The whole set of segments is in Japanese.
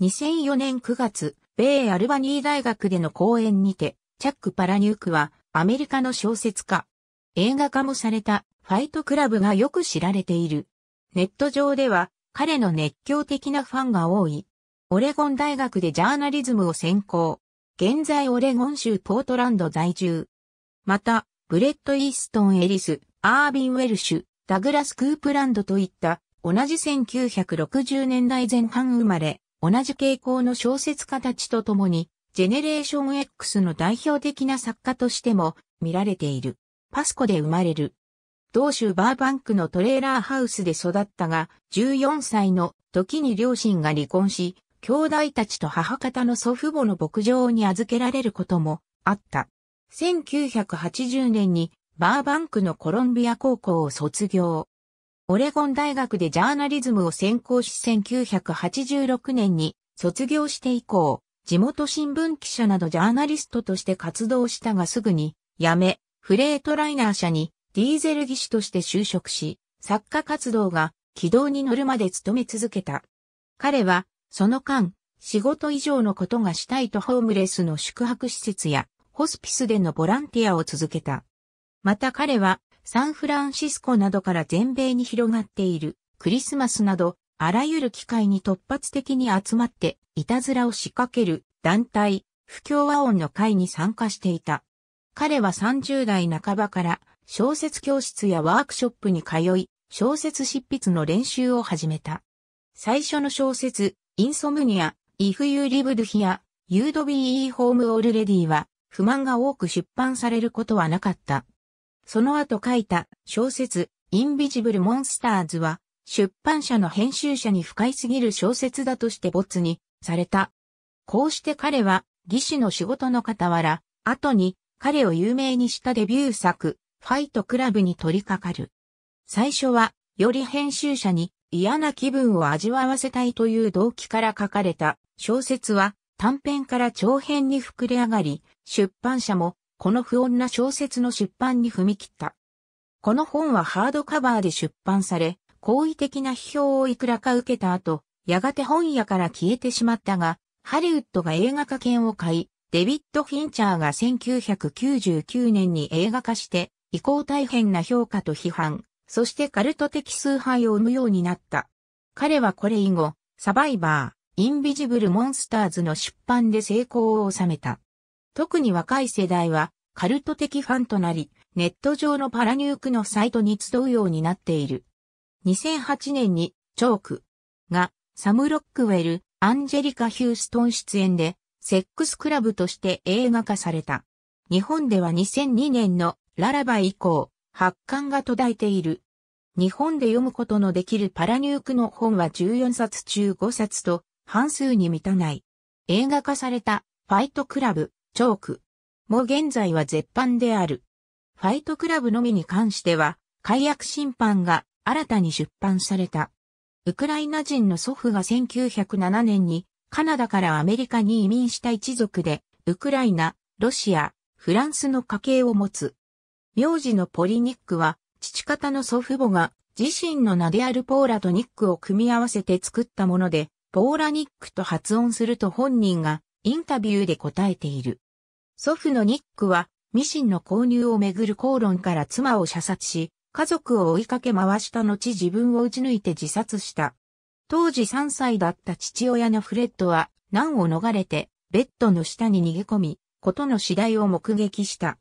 2004年9月、米アルバニー大学での講演にて、チャック・パラニュークはアメリカの小説家。映画化もされたファイトクラブがよく知られている。ネット上では彼の熱狂的なファンが多い。オレゴン大学でジャーナリズムを専攻。現在オレゴン州ポートランド在住。また、ブレッド・イーストン・エリス、アービン・ウェルシュ、ダグラス・クープランドといった同じ1960年代前半生まれ、同じ傾向の小説家たちと共に、ジェネレーション X の代表的な作家としても見られている。パスコで生まれる。同州バーバンクのトレーラーハウスで育ったが、14歳の時に両親が離婚し、兄弟たちと母方の祖父母の牧場に預けられることもあった。1980年にバーバンクのコロンビア高校を卒業。オレゴン大学でジャーナリズムを専攻し1986年に卒業して以降、地元新聞記者などジャーナリストとして活動したがすぐに、辞め、フレートライナー社にディーゼル技師として就職し、作家活動が軌道に乗るまで勤め続けた。彼は、その間、仕事以上のことがしたいとホームレスの宿泊施設やホスピスでのボランティアを続けた。また彼はサンフランシスコなどから全米に広がっているクリスマスなどあらゆる機会に突発的に集まっていたずらを仕掛ける団体不協和音の会に参加していた。彼は30代半ばから小説教室やワークショップに通い小説執筆の練習を始めた。最初の小説インソムニア、If You l i v e ユ h e ビ e You'd Be Home Already は不満が多く出版されることはなかった。その後書いた小説、インビジブル・モンスターズは、出版社の編集者に不快すぎる小説だとして没にされた。こうして彼は、技師の仕事の傍ら、後に彼を有名にしたデビュー作、ファイトクラブに取り掛かる。最初は、より編集者に嫌な気分を味わわせたいという動機から書かれた小説は短編から長編に膨れ上がり、出版社もこの不穏な小説の出版に踏み切った。この本はハードカバーで出版され、好意的な批評をいくらか受けた後、やがて本屋から消えてしまったが、ハリウッドが映画化権を買い、デビッド・フィンチャーが1999年に映画化して、以降大変な評価と批判、そしてカルト的崇拝を生むようになった。彼はこれ以後、サバイバー、インビジブル・モンスターズの出版で成功を収めた。特に若い世代は、カルト的ファンとなり、ネット上のパラニュークのサイトに集うようになっている。2008年に、チョークが、サム・ロックウェル、アンジェリカ・ヒューストン出演で、セックスクラブとして映画化された。日本では2002年のララバイ以降、発刊が途絶えている。日本で読むことのできるパラニュークの本は14冊中5冊と半数に満たない。映画化されたファイトクラブ、チョークも現在は絶版である。ファイトクラブのみに関しては、解約審判が新たに出版された。ウクライナ人の祖父が1907年にカナダからアメリカに移民した一族で、ウクライナ、ロシア、フランスの家系を持つ。名字のポリニックは、父方の祖父母が自身の名であるポーラとニックを組み合わせて作ったもので、ポーラニックと発音すると本人がインタビューで答えている。祖父のニックは、ミシンの購入をめぐる口論から妻を射殺し、家族を追いかけ回した後自分を撃ち抜いて自殺した。当時3歳だった父親のフレッドは、難を逃れて、ベッドの下に逃げ込み、ことの次第を目撃した。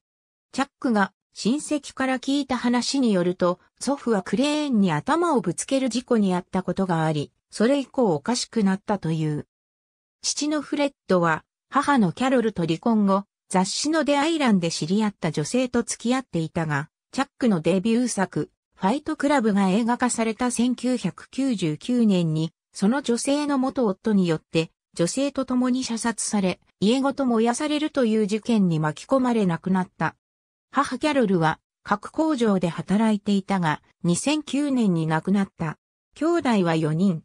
チャックが親戚から聞いた話によると、祖父はクレーンに頭をぶつける事故にあったことがあり、それ以降おかしくなったという。父のフレッドは、母のキャロルと離婚後、雑誌の出会い欄で知り合った女性と付き合っていたが、チャックのデビュー作、ファイトクラブが映画化された1999年に、その女性の元夫によって、女性と共に射殺され、家ごと燃やされるという事件に巻き込まれ亡くなった。母キャロルは、核工場で働いていたが、2009年に亡くなった。兄弟は4人。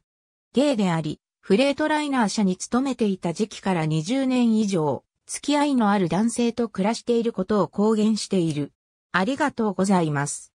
ゲイであり、フレートライナー社に勤めていた時期から20年以上、付き合いのある男性と暮らしていることを公言している。ありがとうございます。